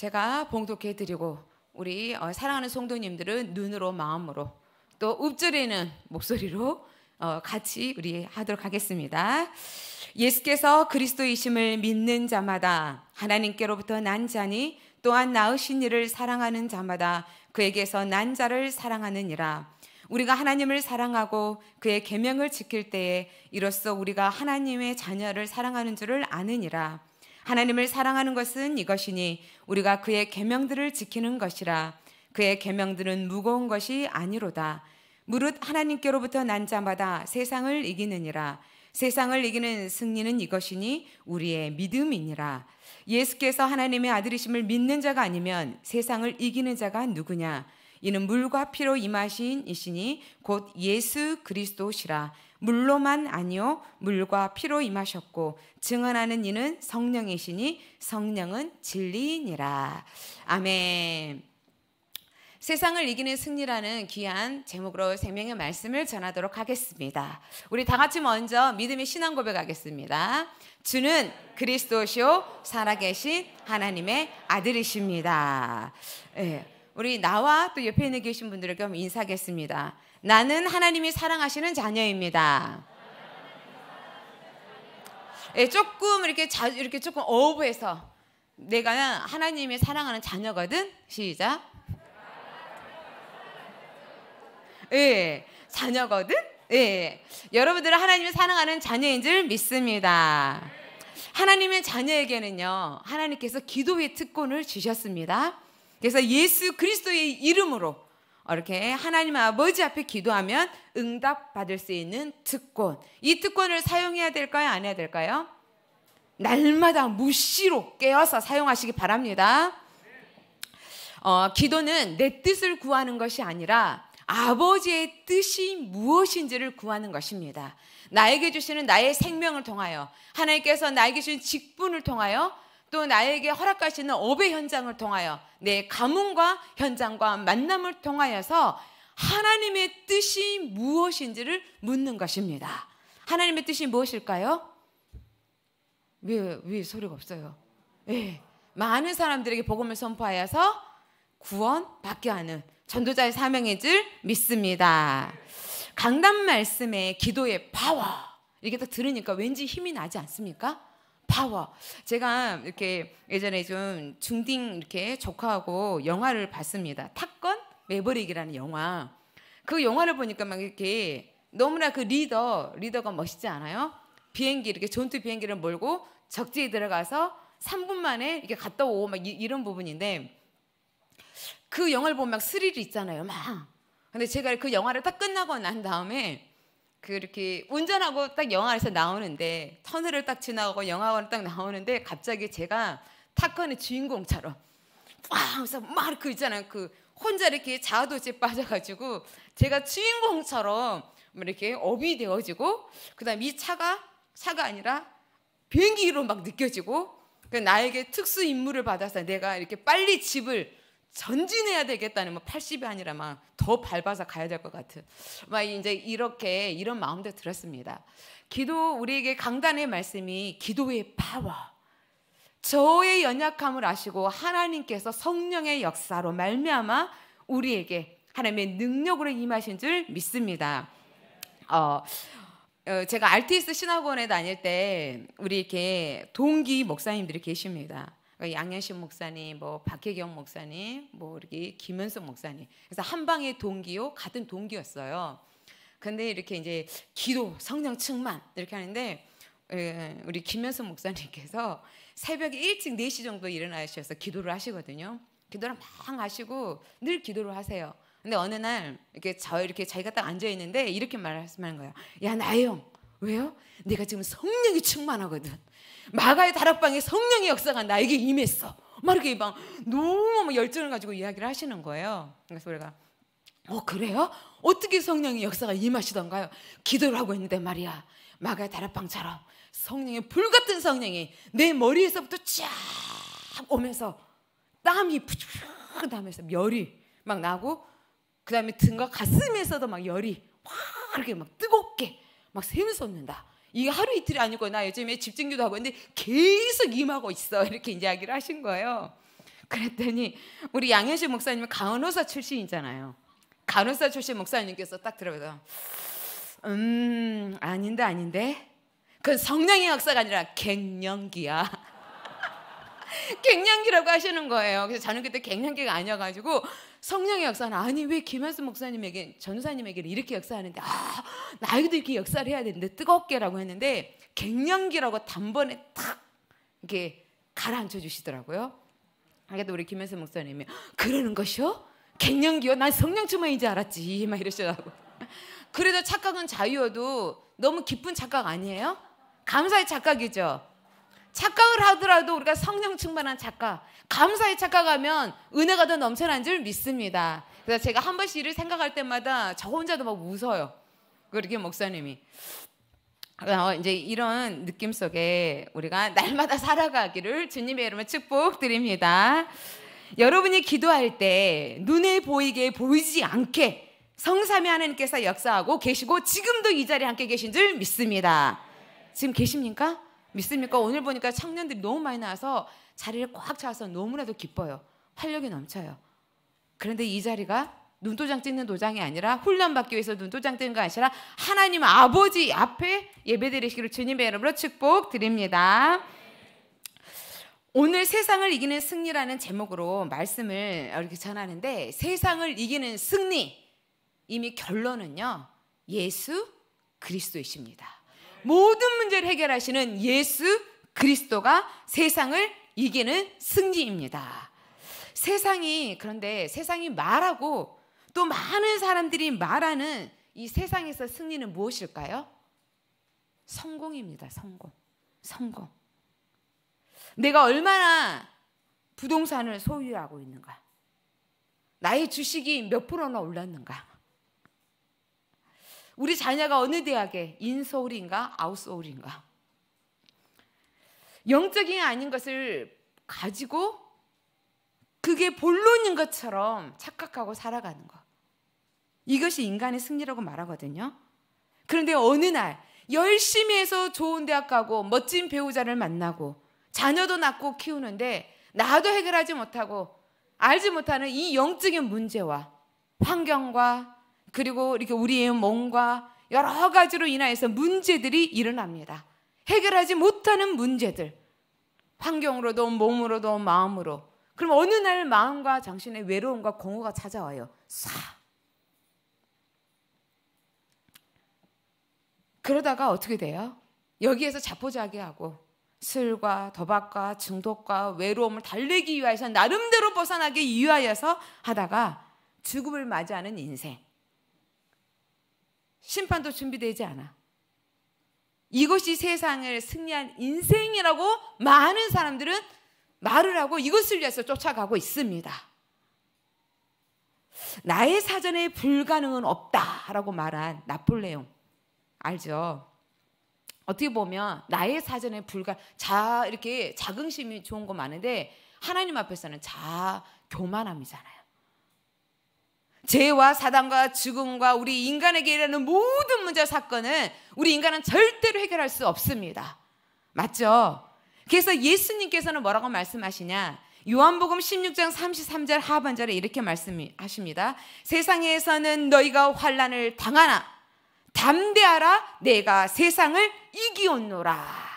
제가 봉독해 드리고 우리 어, 사랑하는 성도님들은 눈으로 마음으로 또 읊조리는 목소리로 어, 같이 우리 하도록 하겠습니다. 예수께서 그리스도이심을 믿는 자마다 하나님께로부터 난 자니 또한 나으신 이를 사랑하는 자마다 그에게서 난 자를 사랑하느니라. 우리가 하나님을 사랑하고 그의 계명을 지킬 때에 이로써 우리가 하나님의 자녀를 사랑하는 줄을 아느니라. 하나님을 사랑하는 것은 이것이니 우리가 그의 계명들을 지키는 것이라 그의 계명들은 무거운 것이 아니로다 무릇 하나님께로부터 난 자마다 세상을 이기느니라 세상을 이기는 승리는 이것이니 우리의 믿음이니라 예수께서 하나님의 아들이심을 믿는 자가 아니면 세상을 이기는 자가 누구냐 이는 물과 피로 임하신 이시니 곧 예수 그리스도시라 물로만 아니요 물과 피로 임하셨고 증언하는 이는 성령이시니 성령은 진리니라 아멘. 세상을 이기는 승리라는 귀한 제목으로 생명의 말씀을 전하도록 하겠습니다. 우리 다 같이 먼저 믿음의 신앙 고백하겠습니다. 주는 그리스도시오 살아계신 하나님의 아들이십니다. 네. 우리 나와 또 옆에 있는 계신 분들에게 인사하겠습니다. 나는 하나님이 사랑하시는 자녀입니다. 예, 조금 이렇게 자, 이렇게 조금 어부해서 내가 하나님이 사랑하는 자녀거든. 시작. 예, 자녀거든. 예, 여러분들은 하나님이 사랑하는 자녀인 줄 믿습니다. 하나님의 자녀에게는요, 하나님께서 기도의 특권을 주셨습니다. 그래서 예수 그리스도의 이름으로 이렇게 하나님 아버지 앞에 기도하면 응답받을 수 있는 특권. 이 특권을 사용해야 될까요? 안 해야 될까요? 날마다 무시로 깨어서 사용하시기 바랍니다. 어, 기도는 내 뜻을 구하는 것이 아니라 아버지의 뜻이 무엇인지를 구하는 것입니다. 나에게 주시는 나의 생명을 통하여, 하나님께서 나에게 주신 직분을 통하여 또 나에게 허락하시는 업의 현장을 통하여 내 가문과 현장과 만남을 통하여서 하나님의 뜻이 무엇인지를 묻는 것입니다. 하나님의 뜻이 무엇일까요? 왜, 왜 소리가 없어요? 예. 많은 사람들에게 복음을 선포하여서 구원 받게 하는 전도자의 사명인 줄 믿습니다. 강단 말씀의 기도의 파워. 이렇게 딱 들으니까 왠지 힘이 나지 않습니까? 파워. 제가 이렇게 예전에 좀 중딩 이렇게 조카하고 영화를 봤습니다. 탁건 매버릭이라는 영화. 그 영화를 보니까 막 이렇게 너무나 그 리더 리더가 멋있지 않아요? 비행기 이렇게 전투 비행기를 몰고 적지에 들어가서 3분 만에 이렇게 갔다 오고 막 이, 런 부분인데 그 영화를 보면 막 스릴이 있잖아요. 막. 근데 제가 그 영화를 딱 끝나고 난 다음에 그 이렇게 운전하고 딱 영화에서 나오는데 터널을 딱 지나가고 영화관을 딱 나오는데 갑자기 제가 타건의 주인공처럼 빵서 막그 있잖아요 그 혼자 이렇게 자아도취에 빠져가지고 제가 주인공처럼 이렇게 업이 되어지고 그다음 이 차가 차가 아니라 비행기로 막 느껴지고 그 나에게 특수 임무를 받아서 내가 이렇게 빨리 집을 전진해야 되겠다는 뭐 80이 아니라 막더 밟아서 가야 될 것 같은 막 이제 이렇게 이런 마음도 들었습니다. 기도 우리에게 강단의 말씀이 기도의 파워 저의 연약함을 아시고 하나님께서 성령의 역사로 말미암아 우리에게 하나님의 능력으로 임하신 줄 믿습니다. 어, 어 제가 RTS 신학원에 다닐 때 우리 이렇게 동기 목사님들이 계십니다. 그러니까 양현식 목사님, 뭐 박혜경 목사님, 뭐 이렇게 김현석 목사님. 그래서 한 방의 동기요, 같은 동기였어요. 근데 이렇게 이제 기도, 성령 충만 이렇게 하는데 예, 우리 김현석 목사님께서 새벽에 일찍 4시 정도 일어나셔서 기도를 하시거든요. 기도를 막 하시고 늘 기도를 하세요. 근데 어느 날 이렇게 저 이렇게 자기가 딱 앉아 있는데 이렇게 말씀하는 거예요. 야 나영, 왜요? 내가 지금 성령이 충만하거든. 마가의 다락방에 성령의 역사가 나에게 임했어. 막 이렇게 막 너무 열정을 가지고 이야기를 하시는 거예요. 그래서 우리가 어 그래요? 어떻게 성령의 역사가 임하시던가요? 기도를 하고 있는데 말이야. 마가의 다락방처럼 성령의 불같은 성령이 내 머리에서부터 쫙 오면서 땀이 푸쭉 나면서 열이 막 나고 그다음에 등과 가슴에서도 막 열이 확 이렇게 막 뜨겁게 막 세운 쏟는다. 이게 하루 이틀이 아니고 나 요즘에 집중기도 하고 있는데 계속 임하고 있어. 이렇게 이야기를 하신 거예요. 그랬더니 우리 양현실 목사님은 간호사 출신이잖아요. 간호사 출신 목사님께서 딱 들어보다 음 아닌데 아닌데 그건 성령의 역사가 아니라 갱년기야. 갱년기라고 하시는 거예요. 그래서 저는 그때 갱년기가 아니어가지고 성령의 역사는 아니 왜 김현수 목사님에게 전사님에게 이렇게 역사하는데 아 나에게도 이렇게 역사를 해야 되는데 뜨겁게라고 했는데 갱년기라고 단번에 탁 이렇게 가라앉혀 주시더라고요. 그래도 우리 김현수 목사님이 그러는 것이요? 갱년기요? 난 성령 충만인지 알았지 막 이러시더라고. 그래도 착각은 자유여도 너무 기쁜 착각 아니에요? 감사의 착각이죠. 착각을 하더라도 우리가 성령 충만한 착각, 감사의 착각하면 은혜가 더 넘쳐난 줄 믿습니다. 그래서 제가 한 번씩 일을 생각할 때마다 저 혼자도 막 웃어요. 그렇게 목사님이. 어, 이제 이런 느낌 속에 우리가 날마다 살아가기를 주님의 이름으 축복드립니다. 여러분이 기도할 때 눈에 보이게 보이지 않게 성삼위 하나님께서 역사하고 계시고 지금도 이 자리에 함께 계신 줄 믿습니다. 지금 계십니까? 믿습니까? 오늘 보니까 청년들이 너무 많이 나와서 자리를 꽉 차서 너무나도 기뻐요. 활력이 넘쳐요. 그런데 이 자리가 눈도장 찍는 도장이 아니라 훈련 받기 위해서 눈도장 찍는 거 아니라 하나님 아버지 앞에 예배드리시기를 주님의 이름으로 축복드립니다. 오늘 세상을 이기는 승리라는 제목으로 말씀을 이렇게 전하는데 세상을 이기는 승리 이미 결론은요 예수 그리스도이십니다. 모든 문제를 해결하시는 예수 그리스도가 세상을 이기는 승리입니다. 세상이 그런데 세상이 말하고 또 많은 사람들이 말하는 이 세상에서 승리는 무엇일까요? 성공입니다. 성공. 성공. 내가 얼마나 부동산을 소유하고 있는가? 나의 주식이 몇 프로나 올랐는가? 우리 자녀가 어느 대학에 인서울인가 아웃서울인가 영적이 아닌 것을 가지고 그게 본론인 것처럼 착각하고 살아가는 것. 이것이 인간의 승리라고 말하거든요. 그런데 어느 날 열심히 해서 좋은 대학 가고 멋진 배우자를 만나고 자녀도 낳고 키우는데 나도 해결하지 못하고 알지 못하는 이 영적인 문제와 환경과 그리고 이렇게 우리의 몸과 여러 가지로 인하여서 문제들이 일어납니다. 해결하지 못하는 문제들. 환경으로도 몸으로도 마음으로. 그럼 어느 날 마음과 정신의 외로움과 공허가 찾아와요. 싹. 그러다가 어떻게 돼요? 여기에서 자포자기하고 술과 도박과 중독과 외로움을 달래기 위해서 나름대로 벗어나기 위하여서 하다가 죽음을 맞이하는 인생. 심판도 준비되지 않아. 이것이 세상을 승리한 인생이라고 많은 사람들은 말을 하고 이것을 위해서 쫓아가고 있습니다. 나의 사전에 불가능은 없다라고 말한 나폴레옹. 알죠? 어떻게 보면 나의 사전에 불가 자 이렇게 자긍심이 좋은 거 많은데 하나님 앞에서는 자 교만함이잖아요. 죄와 사단과 죽음과 우리 인간에게 일하는 모든 문제 사건은 우리 인간은 절대로 해결할 수 없습니다. 맞죠? 그래서 예수님께서는 뭐라고 말씀하시냐? 요한복음 16장 33절 하반절에 이렇게 말씀하십니다. 세상에서는 너희가 환란을 당하나 담대하라 내가 세상을 이기었노라.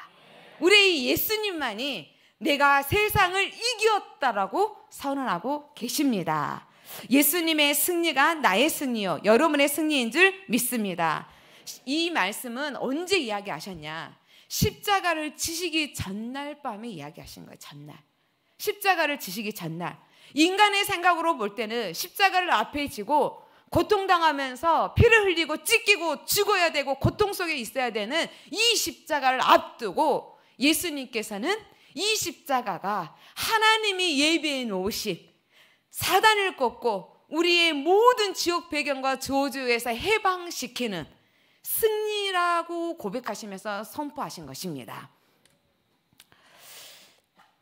우리 예수님만이 내가 세상을 이기었다라고 선언하고 계십니다. 예수님의 승리가 나의 승리요. 여러분의 승리인 줄 믿습니다. 이 말씀은 언제 이야기하셨냐? 십자가를 지시기 전날 밤에 이야기하신 거예요. 전날. 십자가를 지시기 전날. 인간의 생각으로 볼 때는 십자가를 앞에 지고 고통당하면서 피를 흘리고 찢기고 죽어야 되고 고통 속에 있어야 되는 이 십자가를 앞두고 예수님께서는 이 십자가가 하나님이 예비해 놓으신 사단을 꺾고 우리의 모든 지옥 배경과 저주에서 해방시키는 승리라고 고백하시면서 선포하신 것입니다.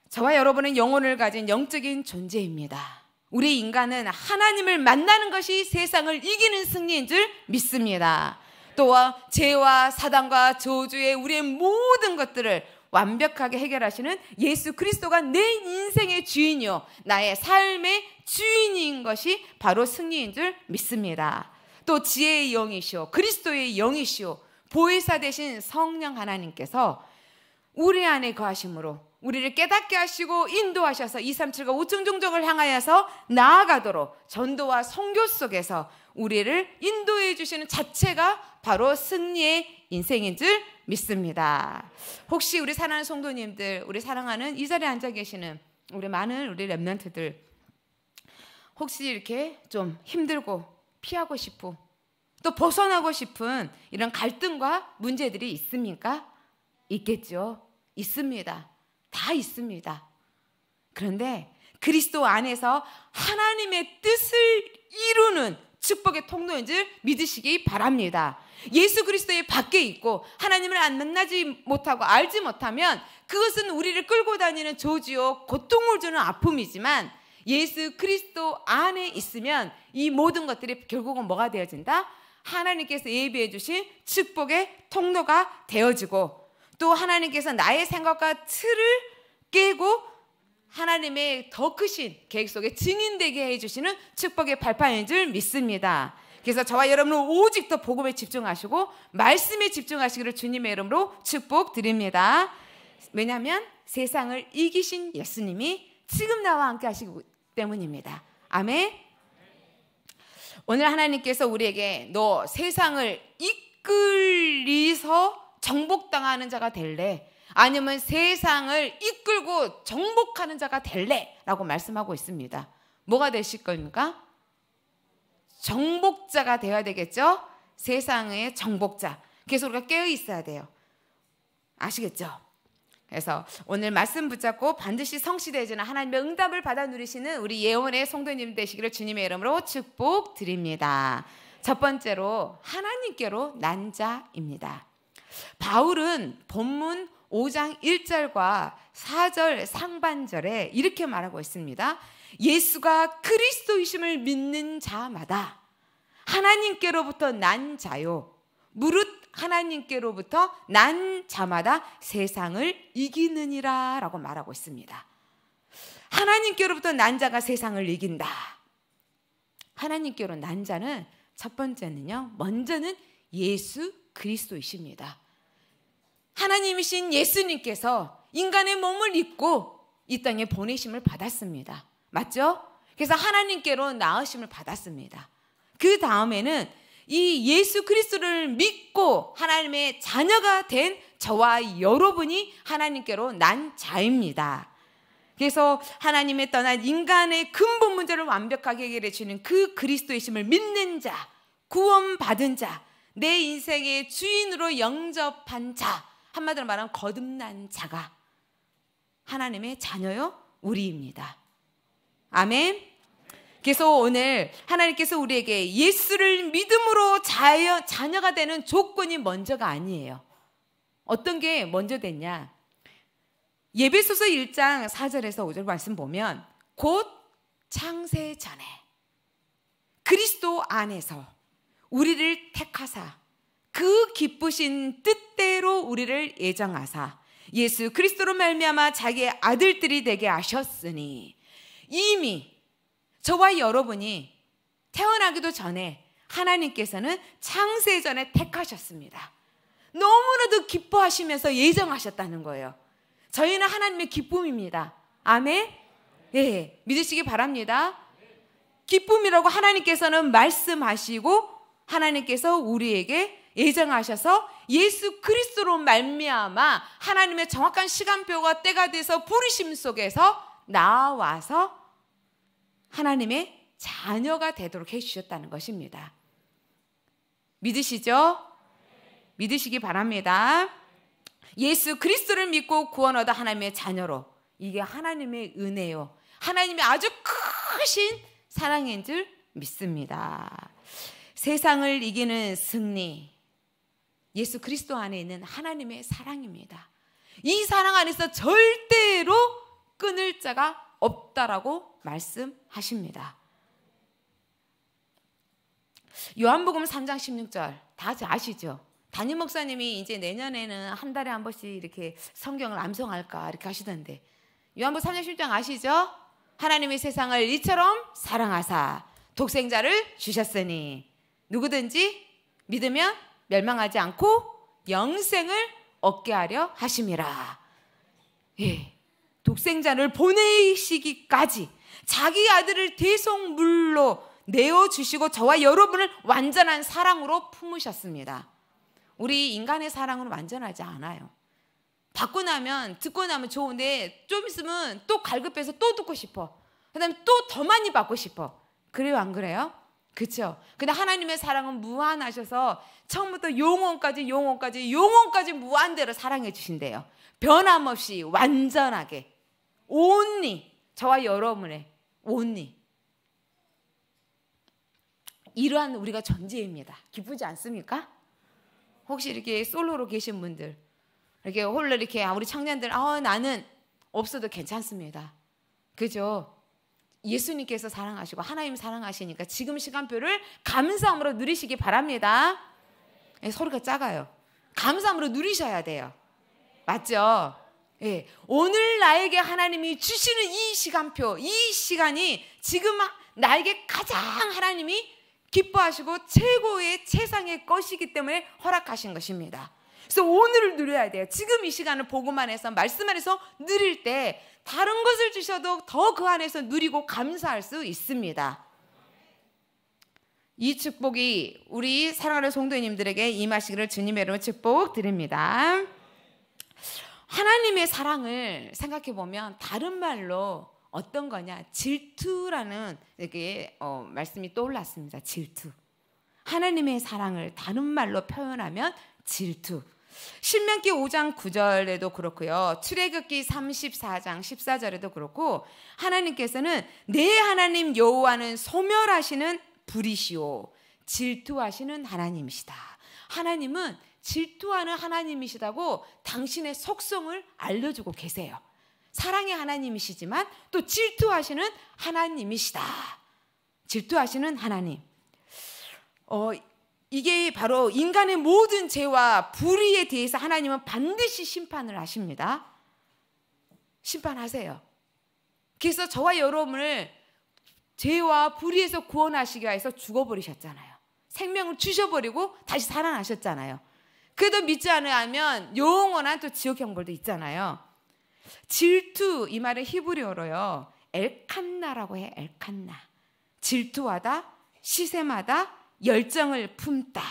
저와 여러분은 영혼을 가진 영적인 존재입니다. 우리 인간은 하나님을 만나는 것이 세상을 이기는 승리인 줄 믿습니다. 또한 죄와 사단과 저주의 우리의 모든 것들을 완벽하게 해결하시는 예수 그리스도가 내 인생의 주인이요. 나의 삶의 주인인 것이 바로 승리인 줄 믿습니다. 또 지혜의 영이시오. 그리스도의 영이시오. 보혜사 대신 성령 하나님께서 우리 안에 거하심으로 우리를 깨닫게 하시고 인도하셔서 237과 5층 종족을 향하여서 나아가도록 전도와 성교 속에서 우리를 인도해 주시는 자체가 바로 승리의 인생인 줄 믿습니다. 혹시 우리 사랑하는 성도님들, 우리 사랑하는 이 자리에 앉아 계시는 우리 많은 우리 랩런트들 혹시 이렇게 좀 힘들고 피하고 싶고 또 벗어나고 싶은 이런 갈등과 문제들이 있습니까? 있겠죠. 있습니다. 다 있습니다. 그런데 그리스도 안에서 하나님의 뜻을 이루는 축복의 통로인 줄 믿으시기 바랍니다. 예수 그리스도의 밖에 있고 하나님을 안 만나지 못하고 알지 못하면 그것은 우리를 끌고 다니는 조지요 고통을 주는 아픔이지만 예수 그리스도 안에 있으면 이 모든 것들이 결국은 뭐가 되어진다? 하나님께서 예비해 주신 축복의 통로가 되어지고 또 하나님께서 나의 생각과 틀을 깨고 하나님의 더 크신 계획 속에 증인되게 해주시는 축복의 발판인 줄 믿습니다. 그래서 저와 여러분은 오직 더 복음에 집중하시고 말씀에 집중하시기를 주님의 이름으로 축복드립니다. 왜냐하면 세상을 이기신 예수님이 지금 나와 함께 하시기 때문입니다. 아멘. 오늘 하나님께서 우리에게 너 세상을 이끌리서 정복당하는 자가 될래? 아니면 세상을 이끌고 정복하는 자가 될래? 라고 말씀하고 있습니다. 뭐가 되실 겁니까? 정복자가 되어야 되겠죠? 세상의 정복자. 그래 우리가 깨어 있어야 돼요. 아시겠죠? 그래서 오늘 말씀 붙잡고 반드시 성취되지는 하나님의 응답을 받아 누리시는 우리 예원의 성도님 되시기를 주님의 이름으로 축복드립니다. 첫 번째로 하나님께로 난 자입니다. 바울은 본문 5장 1절과 4절 상반절에 이렇게 말하고 있습니다. 예수가 그리스도이심을 믿는 자마다 하나님께로부터 난 자요. 무릇 하나님께로부터 난 자마다 세상을 이기느니라 라고 말하고 있습니다. 하나님께로부터 난 자가 세상을 이긴다. 하나님께로 난 자는 첫 번째는요. 먼저는 예수 그리스도이십니다. 하나님이신 예수님께서 인간의 몸을 입고 이 땅에 보내심을 받았습니다. 맞죠? 그래서 하나님께로 나으심을 받았습니다. 그 다음에는 이 예수 그리스도를 믿고 하나님의 자녀가 된 저와 여러분이 하나님께로 난 자입니다. 그래서 하나님의 떠난 인간의 근본 문제를 완벽하게 해결해 주는 그 그리스도이심을 믿는 자, 구원받은 자, 내 인생의 주인으로 영접한 자, 한마디로 말하면 거듭난 자가 하나님의 자녀요 우리입니다. 아멘. 그래서 오늘 하나님께서 우리에게 예수를 믿음으로 자녀, 자녀가 되는 조건이 먼저가 아니에요. 어떤 게 먼저 됐냐? 예배소서 1장 4절에서 5절 말씀 보면 곧 창세 전에 그리스도 안에서 우리를 택하사 그 기쁘신 뜻대로 우리를 예정하사 예수 그리스도로 말미암아 자기의 아들들이 되게 하셨으니 이미 저와 여러분이 태어나기도 전에 하나님께서는 창세 전에 택하셨습니다. 너무나도 기뻐하시면서 예정하셨다는 거예요. 저희는 하나님의 기쁨입니다. 아멘? 예, 예, 믿으시기 바랍니다. 기쁨이라고 하나님께서는 말씀하시고 하나님께서 우리에게 예정하셔서 예수 그리스도로 말미암아 하나님의 정확한 시간표가 때가 돼서 부르심 속에서 나와서 하나님의 자녀가 되도록 해주셨다는 것입니다. 믿으시죠? 믿으시기 바랍니다. 예수 그리스도를 믿고 구원 얻어 하나님의 자녀로 이게 하나님의 은혜요. 하나님의 아주 크신 사랑인 줄 믿습니다. 세상을 이기는 승리. 예수 그리스도 안에 있는 하나님의 사랑입니다. 이 사랑 안에서 절대로 끊을 자가 없다라고 말씀하십니다. 요한복음 3장 16절 다 아시죠? 담임 목사님이 이제 내년에는 한 달에 한 번씩 이렇게 성경을 암송할까 이렇게 하시던데 요한복음 3장 16장 아시죠? 하나님의 세상을 이처럼 사랑하사 독생자를 주셨으니 누구든지 믿으면 멸망하지 않고 영생을 얻게 하려 하심이라. 예. 독생자를 보내시기까지 자기 아들을 대속물로 내어주시고 저와 여러분을 완전한 사랑으로 품으셨습니다. 우리 인간의 사랑은 완전하지 않아요. 받고 나면 듣고 나면 좋은데 좀 있으면 또 갈급해서 또 듣고 싶어. 그다음에 또 더 많이 받고 싶어. 그래요 안 그래요? 그쵸 근데 하나님의 사랑은 무한하셔서 처음부터 영원까지 영원까지 영원까지 무한대로 사랑해 주신대요. 변함없이 완전하게 온리 저와 여러분의 온리 이러한 우리가 존재입니다. 기쁘지 않습니까? 혹시 이렇게 솔로로 계신 분들 이렇게 홀로 이렇게 우리 청년들 아 나는 없어도 괜찮습니다. 그죠? 예수님께서 사랑하시고 하나님 사랑하시니까 지금 시간표를 감사함으로 누리시기 바랍니다. 예, 소리가 작아요. 감사함으로 누리셔야 돼요. 맞죠? 예, 오늘 나에게 하나님이 주시는 이 시간표, 이 시간이 지금 나에게 가장 하나님이 기뻐하시고 최고의 최상의 것이기 때문에 허락하신 것입니다. 그래서 오늘을 누려야 돼요. 지금 이 시간을 보고만 해서 말씀 안에서 누릴 때 다른 것을 주셔도 더 그 안에서 누리고 감사할 수 있습니다. 이 축복이 우리 사랑하는 성도님들에게 임하시기를 주님의 이름으로 축복 드립니다. 하나님의 사랑을 생각해 보면 다른 말로 어떤 거냐 질투라는 이게 어, 말씀이 떠올랐습니다. 질투. 하나님의 사랑을 다른 말로 표현하면 질투. 신명기 5장 9절에도 그렇고요. 출애굽기 34장 14절에도 그렇고 하나님께서는 내 하나님 여호와는 소멸하시는 불이시오 질투하시는 하나님이시다. 하나님은 질투하는 하나님이시다고 당신의 속성을 알려주고 계세요. 사랑의 하나님이시지만 또 질투하시는 하나님이시다. 질투하시는 하나님. 어, 이게 바로 인간의 모든 죄와 불의에 대해서 하나님은 반드시 심판을 하십니다. 심판하세요. 그래서 저와 여러분을 죄와 불의에서 구원하시기 위해서 죽어버리셨잖아요. 생명을 주셔버리고 다시 살아나셨잖아요. 그래도 믿지 않으면 영원한 또 지옥 형벌도 있잖아요. 질투 이 말은 히브리어로요. 엘칸나라고 해. 엘칸나. 질투하다, 시샘하다, 열정을 품다.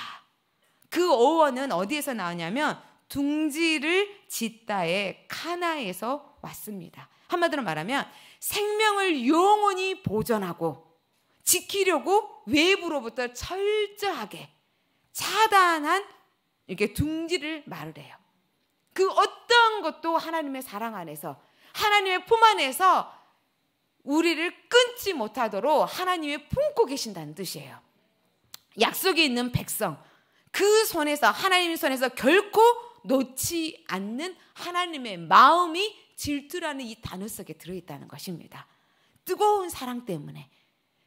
그 어원은 어디에서 나오냐면 둥지를 짓다의 카나에서 왔습니다. 한마디로 말하면 생명을 영원히 보존하고 지키려고 외부로부터 철저하게 차단한 이렇게 둥지를 말을 해요. 그 어떤 것도 하나님의 사랑 안에서 하나님의 품 안에서 우리를 끊지 못하도록 하나님이 품고 계신다는 뜻이에요. 약속이 있는 백성 그 손에서 하나님 손에서 결코 놓지 않는 하나님의 마음이 질투라는 이 단어 속에 들어있다는 것입니다. 뜨거운 사랑 때문에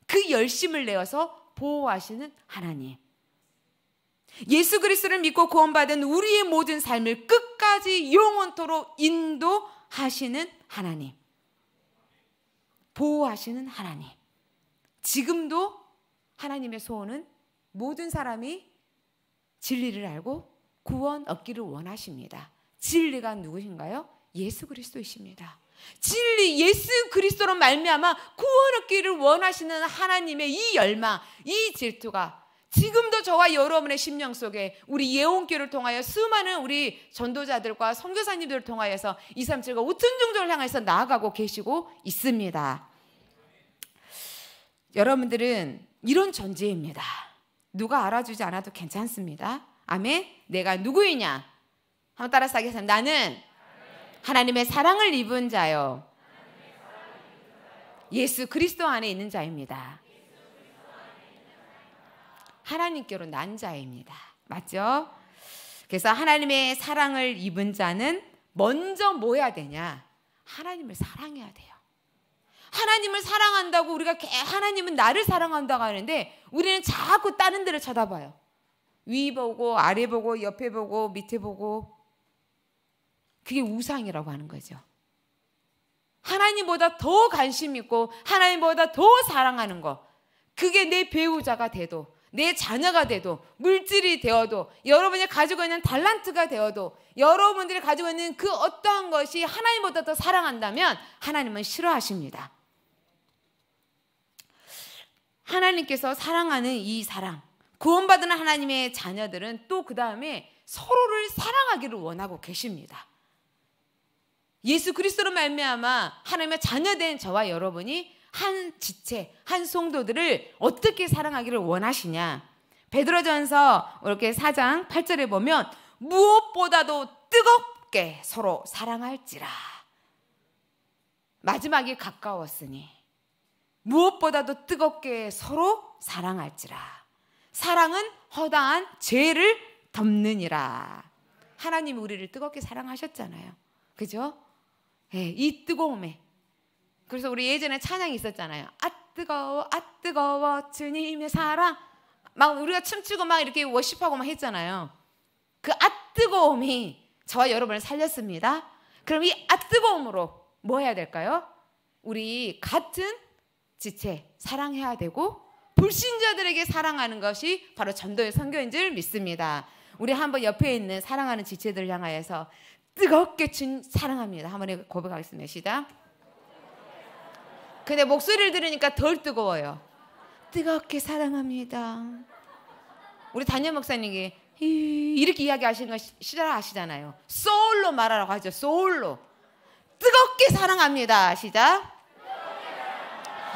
그 열심을 내어서 보호하시는 하나님. 예수 그리스도를 믿고 구원받은 우리의 모든 삶을 끝까지 영원토록 인도하시는 하나님. 보호하시는 하나님. 지금도 하나님의 소원은 모든 사람이 진리를 알고 구원 얻기를 원하십니다. 진리가 누구신가요? 예수 그리스도이십니다. 진리 예수 그리스도로 말미암아 구원 얻기를 원하시는 하나님의 이 열망, 이 질투가 지금도 저와 여러분의 심령 속에 우리 예원교를 통하여 수많은 우리 전도자들과 선교사님들을 통하여서 237과 5천 종족을 향해서 나아가고 계시고 있습니다. 여러분들은 이런 존재입니다. 누가 알아주지 않아도 괜찮습니다. 아멘. 내가 누구이냐? 한번 따라서 하겠습니다. 나는 하나님의 사랑을 입은 자요. 예수 그리스도 안에 있는 자입니다. 하나님께로 난 자입니다. 맞죠? 그래서 하나님의 사랑을 입은 자는 먼저 뭐 해야 되냐? 하나님을 사랑해야 돼요. 하나님을 사랑한다고 우리가 하나님은 나를 사랑한다고 하는데 우리는 자꾸 다른 데를 쳐다봐요. 위 보고 아래 보고 옆에 보고 밑에 보고 그게 우상이라고 하는 거죠. 하나님보다 더 관심 있고 하나님보다 더 사랑하는 거. 그게 내 배우자가 돼도 내 자녀가 돼도 물질이 되어도 여러분이 가지고 있는 달란트가 되어도 여러분들이 가지고 있는 그 어떠한 것이 하나님보다 더 사랑한다면 하나님은 싫어하십니다. 하나님께서 사랑하는 이 사랑, 구원받은 하나님의 자녀들은 또 그 다음에 서로를 사랑하기를 원하고 계십니다. 예수 그리스도로 말미암아 하나님의 자녀된 저와 여러분이 한 지체, 한송도들을 어떻게 사랑하기를 원하시냐. 베드로전서 이렇게 4장 8절에 보면 무엇보다도 뜨겁게 서로 사랑할지라. 마지막이 가까웠으니 무엇보다도 뜨겁게 서로 사랑할지라. 사랑은 허다한 죄를 덮느니라. 하나님 우리를 뜨겁게 사랑하셨잖아요. 그죠? 예, 이 뜨거움에 그래서 우리 예전에 찬양이 있었잖아요. 아 뜨거워, 아 뜨거워, 주님의 사랑. 막 우리가 춤추고 막 이렇게 워십하고 막 했잖아요. 그아 뜨거움이 저와 여러분을 살렸습니다. 그럼 이아 뜨거움으로 뭐 해야 될까요? 우리 같은 지체 사랑해야 되고 불신자들에게 사랑하는 것이 바로 전도의 선교인 줄 믿습니다. 우리 한번 옆에 있는 사랑하는 지체들 향하여서 뜨겁게 주, 사랑합니다. 한번 고백하겠습니다. 시작. 근데 목소리를 들으니까 덜 뜨거워요. 뜨겁게 사랑합니다. 우리 단연 목사님이 이렇게 이야기하시는 거 싫어하시잖아요. 소울로 말하라고 하죠. 소울로. 뜨겁게 사랑합니다. 시작.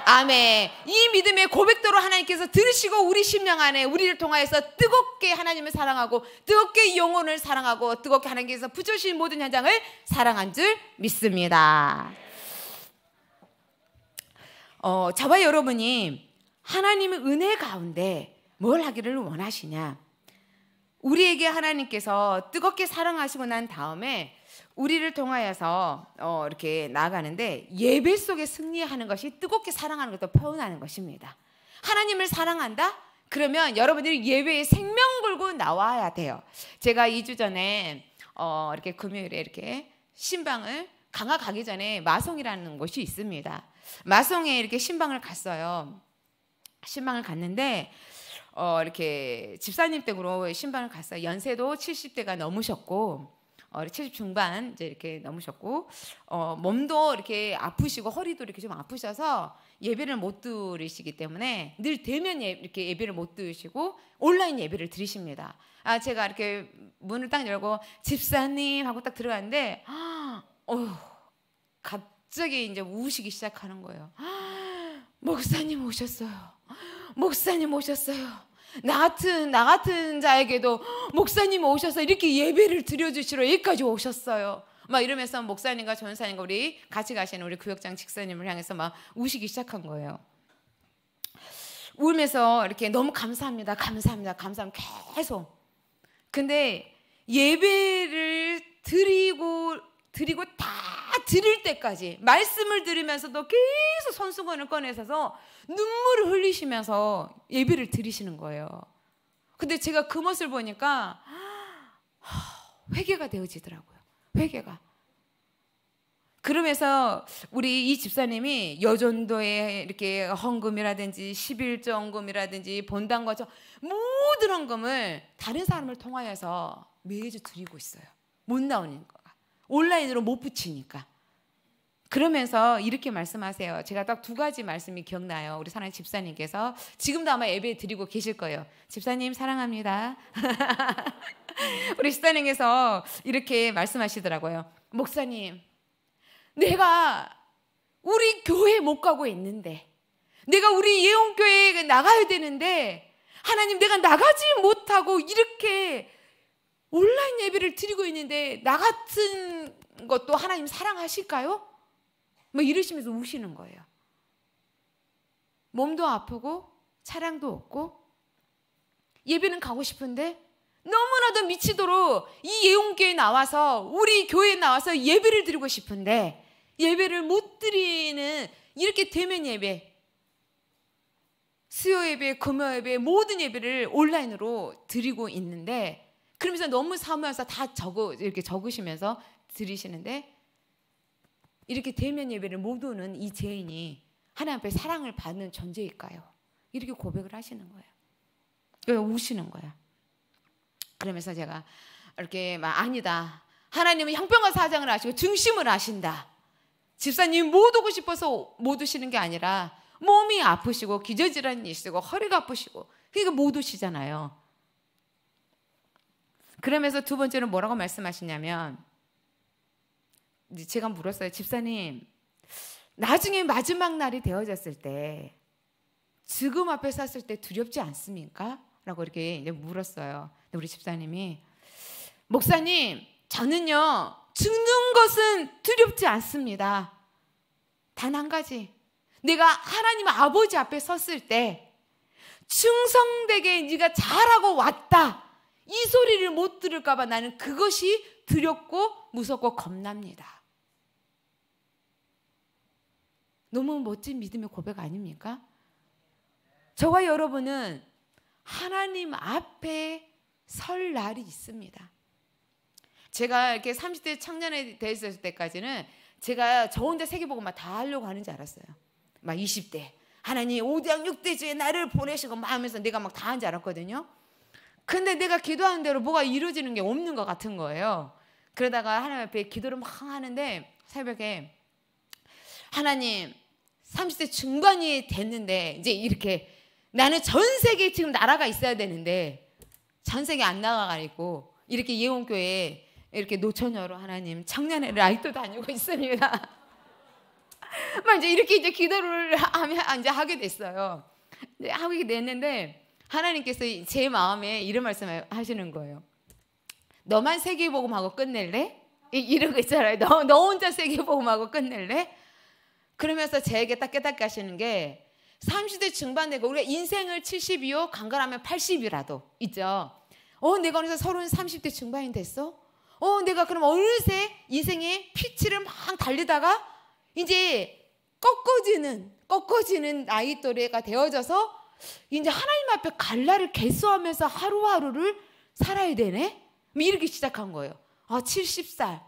아멘. 이 믿음의 고백대로 하나님께서 들으시고 우리 심령 안에 우리를 통하여서 뜨겁게 하나님을 사랑하고 뜨겁게 영혼을 사랑하고 뜨겁게 하나님께서 붙주신 모든 현장을 사랑한 줄 믿습니다. 어, 저와 여러분이 하나님의 은혜 가운데 뭘 하기를 원하시냐? 우리에게 하나님께서 뜨겁게 사랑하시고 난 다음에 우리를 통하여서 어, 이렇게 나아가는데 예배 속에 승리하는 것이 뜨겁게 사랑하는 것도 표현하는 것입니다. 하나님을 사랑한다? 그러면 여러분들이 예배에 생명 걸고 나와야 돼요. 제가 2주 전에 어, 이렇게 금요일에 이렇게 신방을 강화 가기 전에 마송이라는 곳이 있습니다. 마송에 이렇게 신방을 갔어요. 신방을 갔는데 어, 이렇게 집사님 댁으로 신방을 갔어요. 연세도 70대가 넘으셨고 어, 70 중반 이제 이렇게 넘으셨고 어, 몸도 이렇게 아프시고 허리도 이렇게 좀 아프셔서 예배를 못 드리시기 때문에 늘 대면 예, 이렇게 예배를 못 드시고 온라인 예배를 드리십니다. 아 제가 이렇게 문을 딱 열고 집사님 하고 딱 들어갔는데 아, 어, 갑자기 이제 우시기 시작하는 거예요. 목사님 오셨어요. 목사님 오셨어요. 나 같은 나 같은 자에게도 목사님 오셔서 이렇게 예배를 드려주시러 여기까지 오셨어요. 막 이러면서 목사님과 전사님과 우리 같이 가시는 우리 구역장 직사님을 향해서 막 우시기 시작한 거예요. 울면서 이렇게 너무 감사합니다, 감사합니다, 감사합니다 계속. 근데 예배를 드리고 드리고 다 드릴 때까지 말씀을 들으면서도 계속 손수건을 꺼내서 서 눈물을 흘리시면서 예배를 드리시는 거예요. 근데 제가 그 모습을 보니까 회개가 되어지더라고요. 회개가. 그러면서 우리 이 집사님이 여전도에 이렇게 헌금이라든지 11조 금이라든지 본당과처 모든 헌금을 다른 사람을 통하여서 매주 드리고 있어요. 못 나오는 온라인으로 못 붙이니까. 그러면서 이렇게 말씀하세요. 제가 딱 두 가지 말씀이 기억나요. 우리 사랑의 집사님께서 지금도 아마 예배 드리고 계실 거예요. 집사님 사랑합니다. 우리 집사님께서 이렇게 말씀하시더라고요. 목사님, 내가 우리 교회 못 가고 있는데, 내가 우리 예원교회에 나가야 되는데, 하나님 내가 나가지 못하고 이렇게 온라인 예배를 드리고 있는데 나 같은 것도 하나님 사랑하실까요? 뭐 이러시면서 우시는 거예요. 몸도 아프고 차량도 없고 예배는 가고 싶은데 너무나도 미치도록 이 예용교회 나와서 우리 교회에 나와서 예배를 드리고 싶은데 예배를 못 드리는 이렇게 대면 예배 수요 예배, 금요 예배 모든 예배를 온라인으로 드리고 있는데 그러면서 너무 사무하서다 적어 이렇게 적으시면서 드리시는데 이렇게 대면 예배를 못 오는 이 죄인이 하나님 앞에 사랑을 받는 존재일까요? 이렇게 고백을 하시는 거예요. 그 우시는 거야. 그러면서 제가 이렇게 막 아니다. 하나님은 형평과 사장을 아시고 중심을 아신다. 집사님 못 오고 싶어서 못 오시는 게 아니라 몸이 아프시고 기저질환이 있으고 허리가 아프시고 그러니까 못 오시잖아요. 그러면서 두 번째는 뭐라고 말씀하시냐면 제가 물었어요. 집사님, 나중에 마지막 날이 되어졌을 때 지금 앞에 섰을 때 두렵지 않습니까? 라고 이렇게 물었어요. 우리 집사님이 목사님, 저는요. 죽는 것은 두렵지 않습니다. 단 한 가지. 내가 하나님 아버지 앞에 섰을 때 충성되게 네가 잘하고 왔다. 이 소리를 못 들을까봐 나는 그것이 두렵고 무섭고 겁납니다. 너무 멋진 믿음의 고백 아닙니까? 저와 여러분은 하나님 앞에 설 날이 있습니다. 제가 이렇게 30대 청년에 대해서 때까지는 제가 저 혼자 세계보고막 다 하려고 하는 줄 알았어요. 막 20대. 하나님 5대학 6대주에 나를 보내시고 막 하면서 내가 막 다 한 줄 알았거든요. 근데 내가 기도하는 대로 뭐가 이루어지는 게 없는 것 같은 거예요. 그러다가 하나님 앞에 기도를 막 하는데 새벽에 하나님 30대 중반이 됐는데 이제 이렇게 나는 전 세계에 지금 나라가 있어야 되는데 전 세계 안 나가가지고 이렇게 예원교회 이렇게 노처녀로 하나님 청년회 라이트 다니고 있습니다. 막 이제 이렇게 이제 기도를 하면 이제 하게 됐어요. 하게 됐는데 하나님께서 제 마음에 이런 말씀하시는 을 거예요. 너만 세계복음하고 끝낼래? 이런 거 있잖아요. 너, 너 혼자 세계복음하고 끝낼래? 그러면서 제게 딱 깨닫게 하시는 게 30대 중반 되고 우리가 인생을 70이요 강간하면 80이라도 있죠. 어 내가 어느새 서른 30대 중반이 됐어? 어 내가 그럼 어느새 인생의 피치를 막 달리다가 이제 꺾어지는 꺾어지는 나이 또래가 되어져서 이제 하나님 앞에 갈라를 개수하면서 하루하루를 살아야 되네? 뭐 이렇게 시작한 거예요. 아, 70살.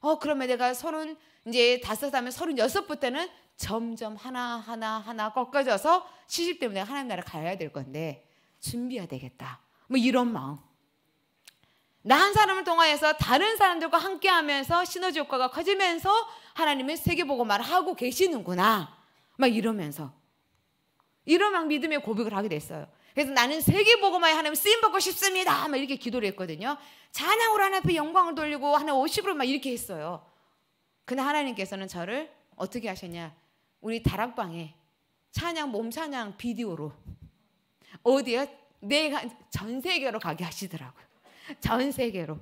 어, 그러면 내가 서른, 이제 다섯 하면 서른여섯부터는 점점 하나하나 하나 꺾어져서 70대면 내 하나님 나라 가야 될 건데, 준비해야 되겠다. 뭐 이런 마음. 나 한 사람을 통하여서 다른 사람들과 함께 하면서 시너지 효과가 커지면서 하나님의 세계보고말 하고 계시는구나. 막 이러면서. 이런 막 믿음의 고백을 하게 됐어요. 그래서 나는 세계보고마에 하나님 쓰임받고 싶습니다. 막 이렇게 기도를 했거든요. 찬양으로 하나님 앞에 영광을 돌리고 하나님 오십으로 막 이렇게 했어요. 근데 하나님께서는 저를 어떻게 하셨냐. 우리 다락방에 찬양, 몸찬양 비디오로 어디에 내가 전 세계로 가게 하시더라고요. 전 세계로.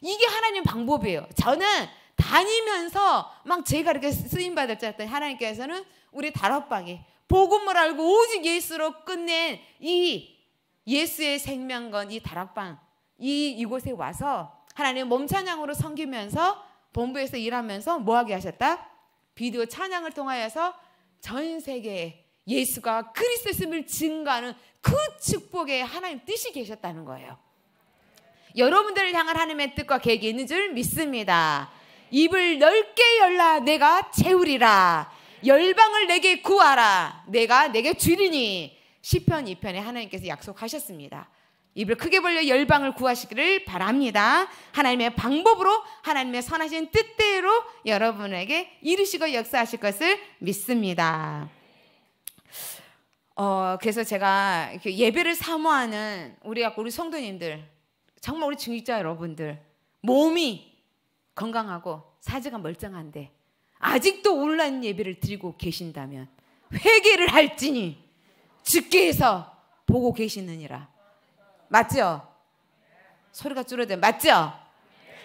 이게 하나님 방법이에요. 저는 다니면서 막 제가 이렇게 쓰임 받을 줄 알았더니 하나님께서는 우리 다락방에 복음을 알고 오직 예수로 끝낸 이 예수의 생명건 이 다락방 이 이곳에 와서 하나님 몸 찬양으로 섬기면서 본부에서 일하면서 뭐하게 하셨다? 비디오 찬양을 통하여서 전 세계에 예수가 그리스도심을 증거하는 그 축복에 하나님 뜻이 계셨다는 거예요. 여러분들을 향한 하나님의 뜻과 계획이 있는 줄 믿습니다. 입을 넓게 열라 내가 채우리라. 열방을 내게 구하라. 내가 내게 주리니. 시편 2편에 하나님께서 약속하셨습니다. 입을 크게 벌려 열방을 구하시기를 바랍니다. 하나님의 방법으로 하나님의 선하신 뜻대로 여러분에게 이르시고 역사하실 것을 믿습니다. 어, 그래서 제가 예배를 사모하는 우리 가 우리 성도님들, 정말 우리 증인자 여러분들, 몸이 건강하고 사지가 멀쩡한데 아직도 온라인 예배를 드리고 계신다면 회개를 할지니 주께서 보고 계시느니라. 맞죠? 소리가 줄어들 맞죠?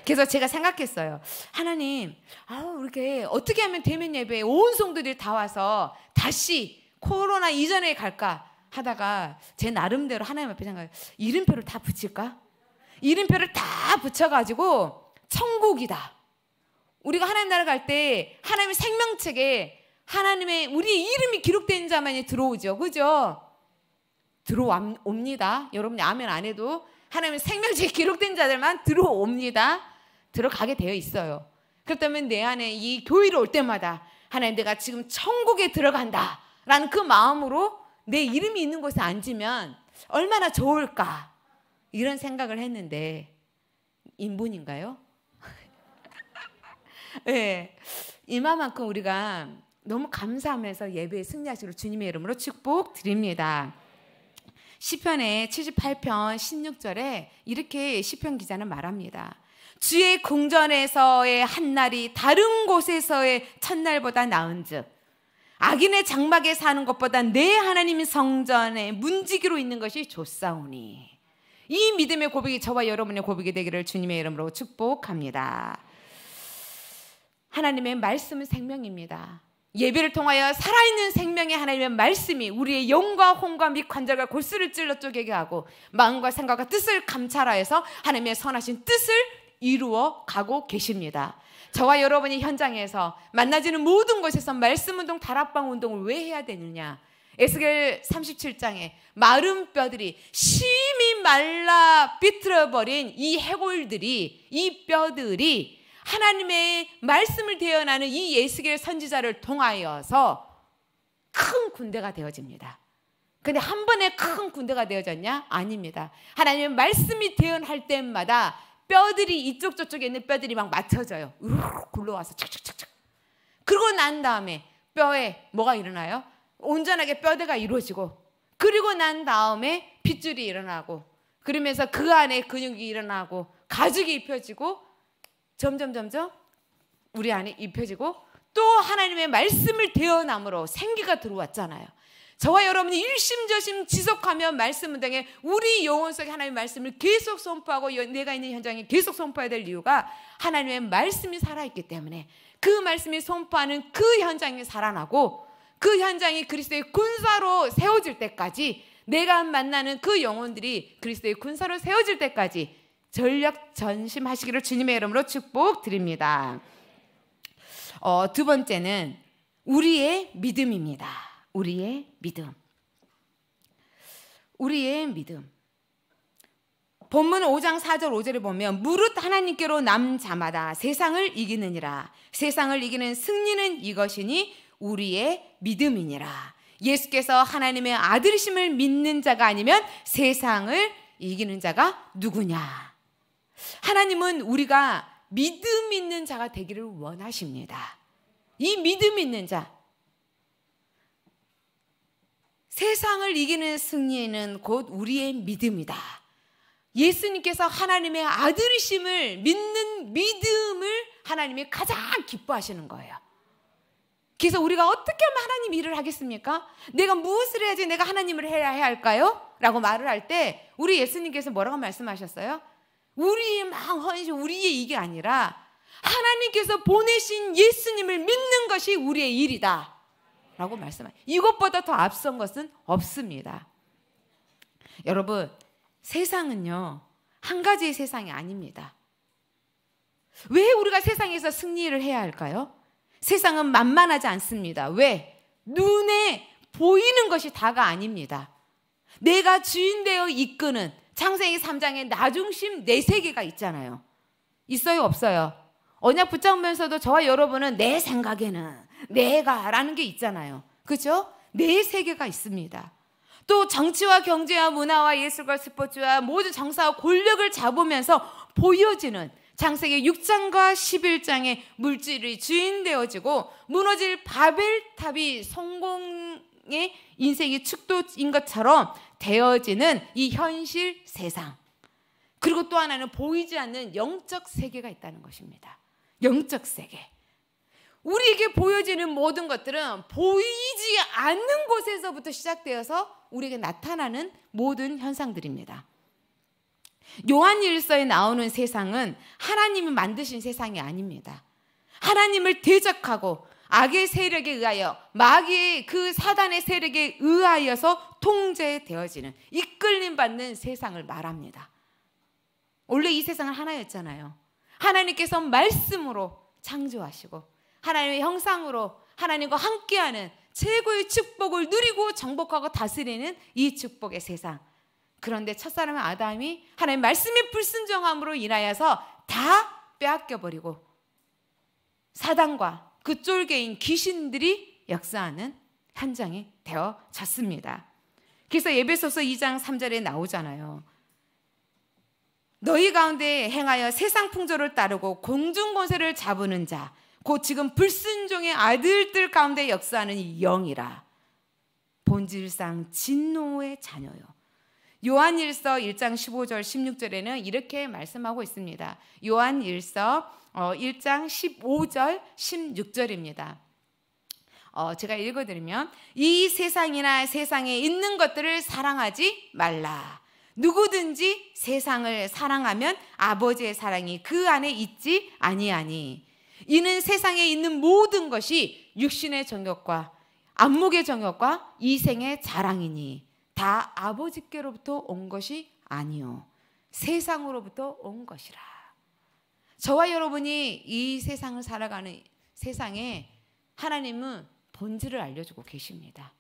그래서 제가 생각했어요. 하나님, 아우 이렇게 어떻게 하면 대면 예배온 성도들이 다 와서 다시 코로나 이전에 갈까 하다가 제 나름대로 하나님 앞에 생각 이름표를 다 붙일까? 이름표를 다 붙여가지고 천국이다. 우리가 하나님 나라 갈 때 하나님의 생명책에 하나님의 우리 의 이름이 기록된 자만이 들어오죠. 그죠? 들어옵니다. 여러분이 아멘 안 해도 하나님의 생명책에 기록된 자들만 들어옵니다. 들어가게 되어 있어요. 그렇다면 내 안에 이 교회로 올 때마다 하나님 내가 지금 천국에 들어간다. 라는 그 마음으로 내 이름이 있는 곳에 앉으면 얼마나 좋을까. 이런 생각을 했는데 인본인가요? 네. 이만큼 마 우리가 너무 감사하면서 예배의 승리하시기 주님의 이름으로 축복드립니다. 시편의 78편 16절에 이렇게 시편 기자는 말합니다. 주의 궁전에서의 한 날이 다른 곳에서의 첫날보다 나은즉 악인의 장막에 사는 것보다 내 하나님 성전에 문지기로 있는 것이 좋사오니 이 믿음의 고백이 저와 여러분의 고백이 되기를 주님의 이름으로 축복합니다. 하나님의 말씀은 생명입니다. 예배를 통하여 살아있는 생명의 하나님의 말씀이 우리의 영과 혼과 및 관절과 골수를 찔러 쪼개게 하고 마음과 생각과 뜻을 감찰하여서 하나님의 선하신 뜻을 이루어 가고 계십니다. 저와 여러분이 현장에서 만나지는 모든 곳에서 말씀 운동, 다락방 운동을 왜 해야 되느냐? 에스겔 37장에 마른 뼈들이 심히 말라 삐뚤어버린 이 해골들이 이 뼈들이 하나님의 말씀을 대언하는 이 예수겔 선지자를 통하여서 큰 군대가 되어집니다. 근데 한 번에 큰 군대가 되어졌냐? 아닙니다. 하나님의 말씀이 대언할 때마다 뼈들이 이쪽 저쪽에 있는 뼈들이 막 맞춰져요. 우르르 굴러와서 착착착착. 그러고 난 다음에 뼈에 뭐가 일어나요? 온전하게 뼈대가 이루어지고 그리고 난 다음에 핏줄이 일어나고 그러면서 그 안에 근육이 일어나고 가죽이 입혀지고 점점 점점 우리 안에 입혀지고 또 하나님의 말씀을 대어남으로 생기가 들어왔잖아요. 저와 여러분이 일심저심 지속하며 말씀 등에 우리 영혼 속에 하나님의 말씀을 계속 선포하고 내가 있는 현장에 계속 선포해야 될 이유가 하나님의 말씀이 살아있기 때문에 그 말씀이 선포하는 그 현장이 살아나고 그 현장이 그리스도의 군사로 세워질 때까지 내가 만나는 그 영혼들이 그리스도의 군사로 세워질 때까지 전력 전심하시기를 주님의 이름으로 축복드립니다. 어, 두 번째는 우리의 믿음입니다. 우리의 믿음. 우리의 믿음. 본문 5장 4절 5절에 보면 무릇 하나님께로 남 자마다 세상을 이기느니라 세상을 이기는 승리는 이것이니 우리의 믿음이니라 예수께서 하나님의 아들이심을 믿는 자가 아니면 세상을 이기는 자가 누구냐 하나님은 우리가 믿음 있는 자가 되기를 원하십니다. 이 믿음 있는 자. 세상을 이기는 승리는 곧 우리의 믿음이다. 예수님께서 하나님의 아들이심을 믿는 믿음을 하나님이 가장 기뻐하시는 거예요. 그래서 우리가 어떻게 하면 하나님 일을 하겠습니까? 내가 무엇을 해야지 내가 하나님을 해야 할까요? 라고 말을 할 때 우리 예수님께서 뭐라고 말씀하셨어요? 우리의 막 헌신, 우리의 이게 아니라 하나님께서 보내신 예수님을 믿는 것이 우리의 일이다. 라고 말씀합니다. 이것보다 더 앞선 것은 없습니다. 여러분, 세상은요, 한 가지의 세상이 아닙니다. 왜 우리가 세상에서 승리를 해야 할까요? 세상은 만만하지 않습니다. 왜? 눈에 보이는 것이 다가 아닙니다. 내가 주인 되어 이끄는 창세기 3장에 나중심 네 세계가 있잖아요. 있어요, 없어요? 언약 붙잡으면서도 저와 여러분은 내 생각에는 내가라는 게 있잖아요. 그죠? 네 세계가 있습니다. 또 정치와 경제와 문화와 예술과 스포츠와 모든 정사와 권력을 잡으면서 보여지는 창세기 6장과 11장의 물질이 주인 되어지고 무너질 바벨탑이 성공 인생의 인생의 축도인 것처럼 되어지는 이 현실 세상. 그리고 또 하나는 보이지 않는 영적 세계가 있다는 것입니다. 영적 세계. 우리에게 보여지는 모든 것들은 보이지 않는 곳에서부터 시작되어서 우리에게 나타나는 모든 현상들입니다. 요한일서에 나오는 세상은 하나님이 만드신 세상이 아닙니다. 하나님을 대적하고 악의 세력에 의하여 마귀의 그 사단의 세력에 의하여서 통제되어지는 이끌림 받는 세상을 말합니다. 원래 이 세상은 하나였잖아요. 하나님께서 말씀으로 창조하시고 하나님의 형상으로 하나님과 함께하는 최고의 축복을 누리고 정복하고 다스리는 이 축복의 세상. 그런데 첫사람 아담이 하나님 말씀의 불순종함으로 인하여서 다 빼앗겨 버리고 사단과 그 쫄개인 귀신들이 역사하는 현장이 되어졌습니다. 그래서 예배소서 2장 3절에 나오잖아요. 너희 가운데 행하여 세상 풍조를 따르고 공중 권세를 잡으는 자, 곧 지금 불순종의 아들들 가운데 역사하는 영이라. 본질상 진노의 자녀요. 요한일서 1장 15절 16절에는 이렇게 말씀하고 있습니다. 요한일서 어, 1장 15절, 16절입니다. 어, 제가 읽어드리면 이 세상이나 세상에 있는 것들을 사랑하지 말라. 누구든지 세상을 사랑하면 아버지의 사랑이 그 안에 있지 아니하니 이는 세상에 있는 모든 것이 육신의 정욕과 안목의 정욕과 이생의 자랑이니 다 아버지께로부터 온 것이 아니요 세상으로부터 온 것이라. 저와 여러분이 이 세상을 살아가는 세상에 하나님은 본질을 알려주고 계십니다.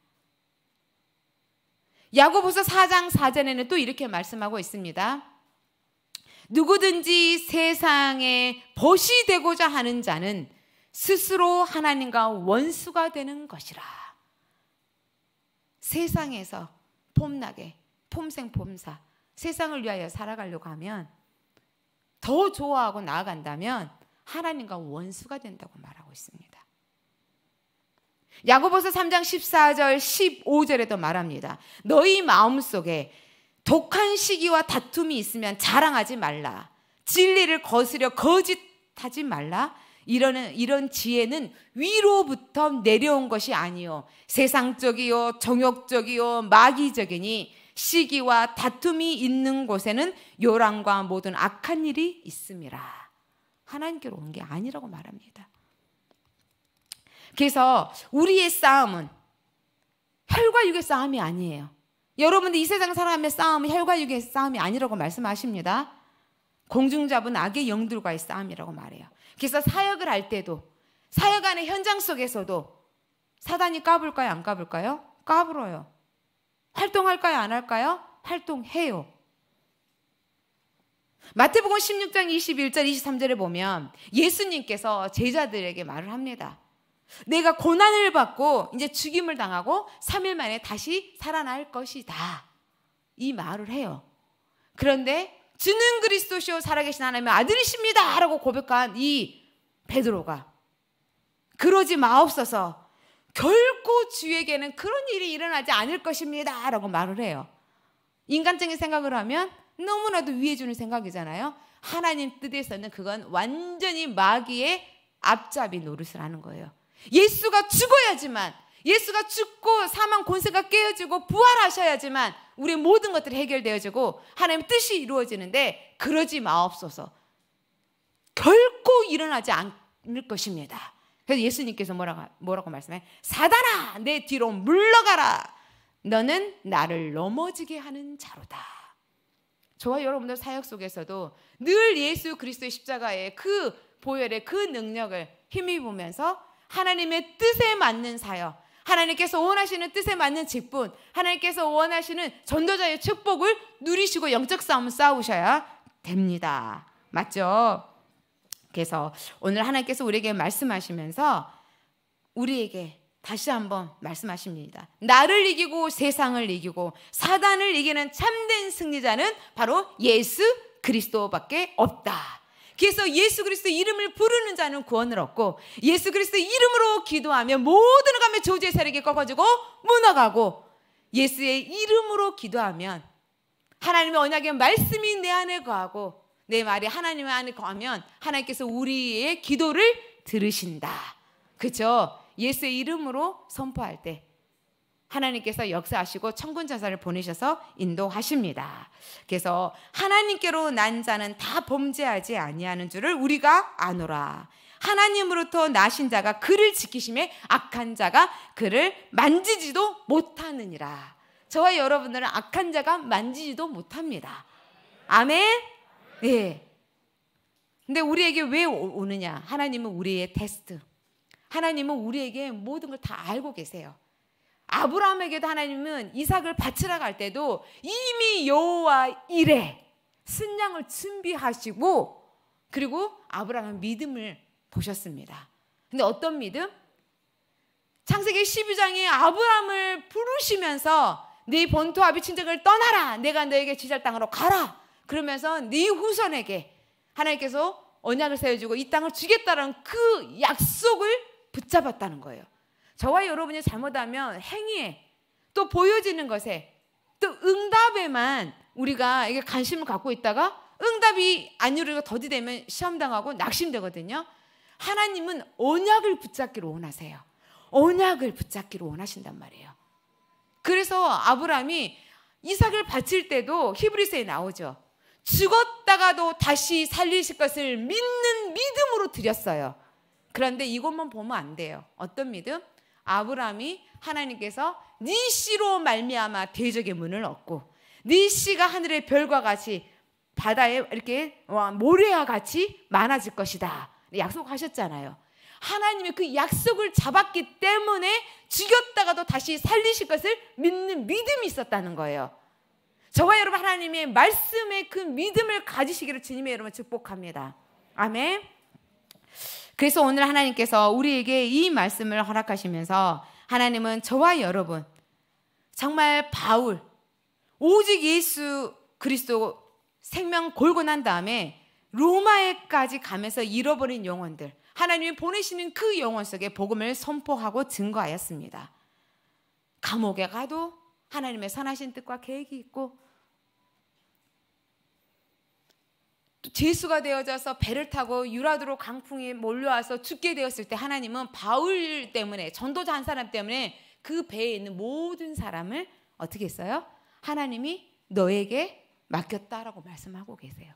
야고보서 4장 4절에는 또 이렇게 말씀하고 있습니다. 누구든지 세상에 벗이 되고자 하는 자는 스스로 하나님과 원수가 되는 것이라. 세상에서 폼나게 폼생폼사 세상을 위하여 살아가려고 하면 더 좋아하고 나아간다면 하나님과 원수가 된다고 말하고 있습니다. 야고보서 3장 14절 15절에도 말합니다. 너희 마음속에 독한 시기와 다툼이 있으면 자랑하지 말라. 진리를 거스려 거짓하지 말라. 이런 이런 지혜는 위로부터 내려온 것이 아니요 세상적이요 정욕적이요 마귀적이니 시기와 다툼이 있는 곳에는 요란과 모든 악한 일이 있습이라 하나님께로 온 게 아니라고 말합니다. 그래서 우리의 싸움은 혈과 육의 싸움이 아니에요. 여러분들 이 세상 사람의 싸움은 혈과 육의 싸움이 아니라고 말씀하십니다. 공중잡은 악의 영들과의 싸움이라고 말해요. 그래서 사역을 할 때도 사역 안의 현장 속에서도 사단이 까불까요? 안 까불까요? 까불어요. 활동할까요? 안 할까요? 활동해요. 마태복음 16장 21절 23절에 보면 예수님께서 제자들에게 말을 합니다. 내가 고난을 받고 이제 죽임을 당하고 3일 만에 다시 살아날 것이다. 이 말을 해요. 그런데 주는 그리스도시오 살아계신 하나님의 아들이십니다라고 고백한 이 베드로가 그러지 마옵소서 결코 주에게는 그런 일이 일어나지 않을 것입니다. 라고 말을 해요. 인간적인 생각을 하면 너무나도 위해주는 생각이잖아요. 하나님 뜻에서는 그건 완전히 마귀의 앞잡이 노릇을 하는 거예요. 예수가 죽어야지만, 예수가 죽고 사망 권세가 깨어지고 부활하셔야지만 우리 모든 것들이 해결되어지고 하나님 뜻이 이루어지는데 그러지 마옵소서. 결코 일어나지 않을 것입니다. 그래서 예수님께서 뭐라고, 뭐라고 말씀해? 사단아, 내 뒤로 물러가라. 너는 나를 넘어지게 하는 자로다. 저와 여러분들 사역 속에서도 늘 예수 그리스도의 십자가의 그 보혈의 그 능력을 힘입으면서 하나님의 뜻에 맞는 사역, 하나님께서 원하시는 뜻에 맞는 직분, 하나님께서 원하시는 전도자의 축복을 누리시고 영적 싸움 싸우셔야 됩니다. 맞죠? 그래서 오늘 하나님께서 우리에게 말씀하시면서 우리에게 다시 한번 말씀하십니다. 나를 이기고 세상을 이기고 사단을 이기는 참된 승리자는 바로 예수 그리스도밖에 없다. 그래서 예수 그리스도 이름을 부르는 자는 구원을 얻고 예수 그리스도 이름으로 기도하며 모든 감의 조제 세력이 꺾어지고 무너가고 예수의 이름으로 기도하면 하나님의 언약의 말씀이 내 안에 거하고 내 말이 하나님 안에 가면 하나님께서 우리의 기도를 들으신다. 그죠? 예수의 이름으로 선포할 때 하나님께서 역사하시고 천군 전사를 보내셔서 인도하십니다. 그래서 하나님께로 난 자는 다 범죄하지 아니하는 줄을 우리가 아노라. 하나님으로부터 나신 자가 그를 지키심에 악한 자가 그를 만지지도 못하느니라. 저와 여러분들은 악한 자가 만지지도 못합니다. 아멘. 예. 예. 근데 우리에게 왜 오느냐? 하나님은 우리의 테스트. 하나님은 우리에게 모든 걸 다 알고 계세요. 아브라함에게도 하나님은 이삭을 바치러 갈 때도 이미 여호와 이래 순양을 준비하시고 그리고 아브라함의 믿음을 보셨습니다. 근데 어떤 믿음? 창세기 12장에 아브라함을 부르시면서 네 본토 아비 친정을 떠나라. 내가 너에게 지잘 땅으로 가라. 그러면서 네 후손에게 하나님께서 언약을 세워주고 이 땅을 주겠다는 그 약속을 붙잡았다는 거예요. 저와 여러분이 잘못하면 행위에 또 보여지는 것에 또 응답에만 우리가 이게 관심을 갖고 있다가 응답이 안유리 더디되면 시험당하고 낙심되거든요. 하나님은 언약을 붙잡기를 원하세요. 언약을 붙잡기를 원하신단 말이에요. 그래서 아브라함이 이삭을 바칠 때도 히브리서에 나오죠. 죽었다가도 다시 살리실 것을 믿는 믿음으로 드렸어요. 그런데 이것만 보면 안 돼요. 어떤 믿음? 아브라함이 하나님께서 네 씨로 말미암아 대적의 문을 얻고 네 씨가 하늘의 별과 같이 바다에 이렇게 모래와 같이 많아질 것이다. 약속하셨잖아요. 하나님이 그 약속을 잡았기 때문에 죽였다가도 다시 살리실 것을 믿는 믿음이 있었다는 거예요. 저와 여러분 하나님의 말씀에그 믿음을 가지시기를 주님의 여러분 축복합니다. 아멘. 그래서 오늘 하나님께서 우리에게 이 말씀을 허락하시면서 하나님은 저와 여러분 정말 바울 오직 예수 그리스도 생명 골고 난 다음에 로마에까지 가면서 잃어버린 영혼들 하나님이 보내시는 그 영혼 속에 복음을 선포하고 증거하였습니다. 감옥에 가도 하나님의 선하신 뜻과 계획이 있고 죄수가 되어져서 배를 타고 유라드로 강풍이 몰려와서 죽게 되었을 때 하나님은 바울 때문에 전도자 한 사람 때문에 그 배에 있는 모든 사람을 어떻게 했어요? 하나님이 너에게 맡겼다라고 말씀하고 계세요.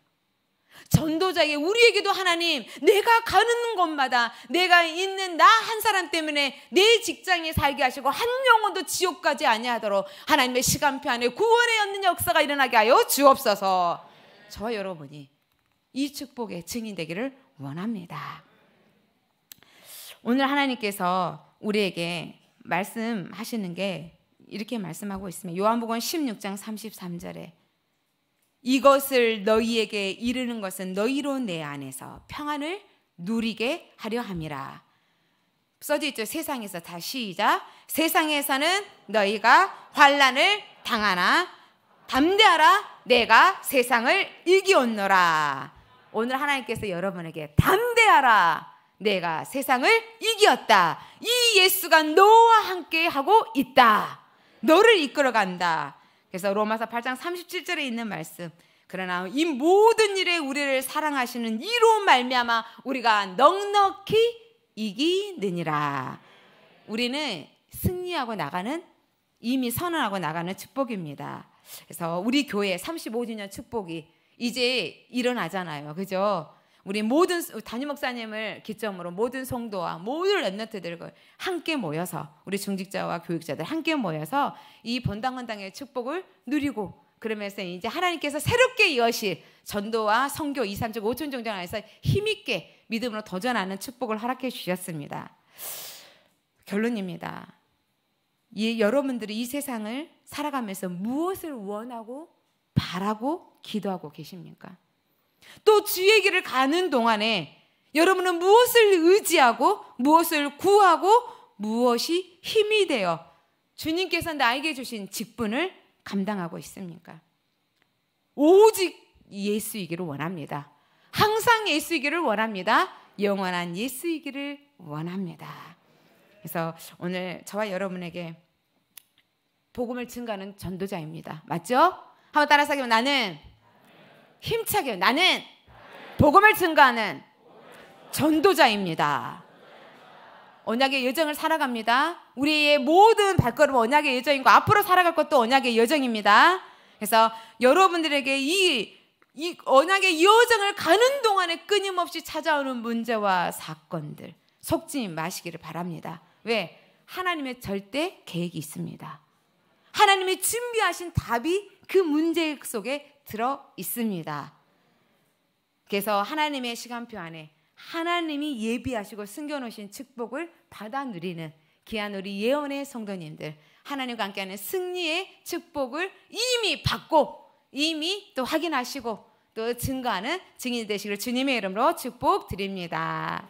전도자에게 우리에게도 하나님 내가 가는 곳마다 내가 있는 나 한 사람 때문에 내 직장에 살게 하시고 한 영혼도 지옥까지 아니하도록 하나님의 시간표 안에 구원의 얻는 역사가 일어나게 하여 주옵소서. 저와 여러분이 이 축복의 증인 되기를 원합니다. 오늘 하나님께서 우리에게 말씀하시는 게 이렇게 말씀하고 있습니다. 요한복음 16장 33절에 이것을 너희에게 이르는 것은 너희로 내 안에서 평안을 누리게 하려 함이라. 써져 있죠. 세상에서 다 시작. 세상에서는 너희가 환란을 당하나 담대하라. 내가 세상을 이기었노라. 오늘 하나님께서 여러분에게 담대하라. 내가 세상을 이기었다. 이 예수가 너와 함께 하고 있다. 너를 이끌어 간다. 그래서 로마서 8장 37절에 있는 말씀. 그러나 이 모든 일에 우리를 사랑하시는 이로 말미암아 우리가 넉넉히 이기느니라. 우리는 승리하고 나가는 이미 선언하고 나가는 축복입니다. 그래서 우리 교회 35주년 축복이 이제 일어나잖아요. 그죠? 우리 모든 단임 목사님을 기점으로 모든 성도와 모든 랩너트들과 함께 모여서 우리 중직자와 교육자들 함께 모여서 이본당헌당의 축복을 누리고 그러면서 이제 하나님께서 새롭게 이어실 전도와 성교 2, 3주 5천 종전 안에서 힘있게 믿음으로 도전하는 축복을 허락해 주셨습니다. 결론입니다. 이 여러분들이 이 세상을 살아가면서 무엇을 원하고 바라고 기도하고 계십니까? 또 주의 길을 가는 동안에 여러분은 무엇을 의지하고 무엇을 구하고 무엇이 힘이 되어 주님께서 나에게 주신 직분을 감당하고 있습니까? 오직 예수이기를 원합니다. 항상 예수이기를 원합니다. 영원한 예수이기를 원합니다. 그래서 오늘 저와 여러분에게 복음을 증가하는 전도자입니다. 맞죠? 한번 따라서 하기면 나는 힘차게 나는 복음을 증거하는 전도자입니다. 언약의 여정을 살아갑니다. 우리의 모든 발걸음은 언약의 여정이고 앞으로 살아갈 것도 언약의 여정입니다. 그래서 여러분들에게 이, 이 언약의 여정을 가는 동안에 끊임없이 찾아오는 문제와 사건들 속지 마시기를 바랍니다. 왜? 하나님의 절대 계획이 있습니다. 하나님이 준비하신 답이 그 문제 속에 들어 있습니다. 그래서 하나님의 시간표 안에 하나님이 예비하시고 숨겨놓으신 축복을 받아 누리는 귀한 우리 예언의 성도님들 하나님과 함께하는 승리의 축복을 이미 받고 이미 또 확인하시고 또 증거하는 증인 되시기 주님의 이름으로 축복드립니다.